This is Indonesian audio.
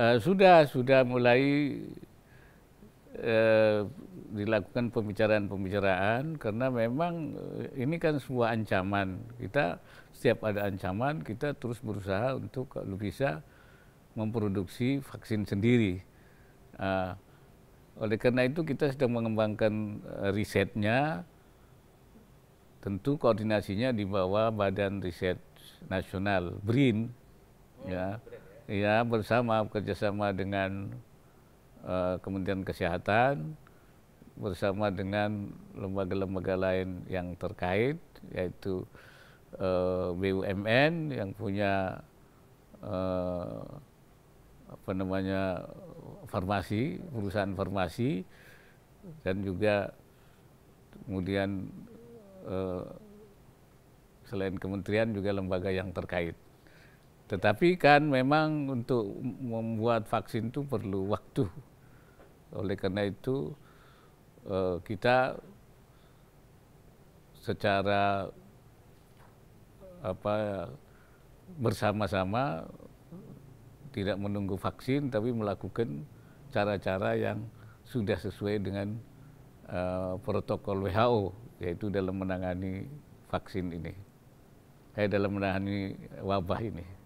Eh, sudah sudah mulai eh, dilakukan pembicaraan-pembicaraan karena memang eh, ini kan sebuah ancaman kita setiap ada ancaman kita terus berusaha untuk kalau bisa memproduksi vaksin sendiri. oleh karena itu kita sedang mengembangkan risetnya, tentu koordinasinya di bawah Badan Riset Nasional BRIN, ya. Iya, BRIN ya bersama kerjasama dengan uh, Kementerian Kesehatan bersama dengan lembaga-lembaga lain yang terkait yaitu uh, eh, BUMN yang punya uh, apa namanya farmasi perusahaan farmasi dan juga kemudian selain kementerian juga lembaga yang terkait. Tetapi kan memang untuk membuat vaksin itu perlu waktu. Oleh karena itu eh, kita secara apa bersama-sama tidak menunggu vaksin tapi melakukan cara-cara yang sudah sesuai dengan eh, protokol WHO yaitu dalam menangani vaksin ini, eh dalam menangani wabah ini.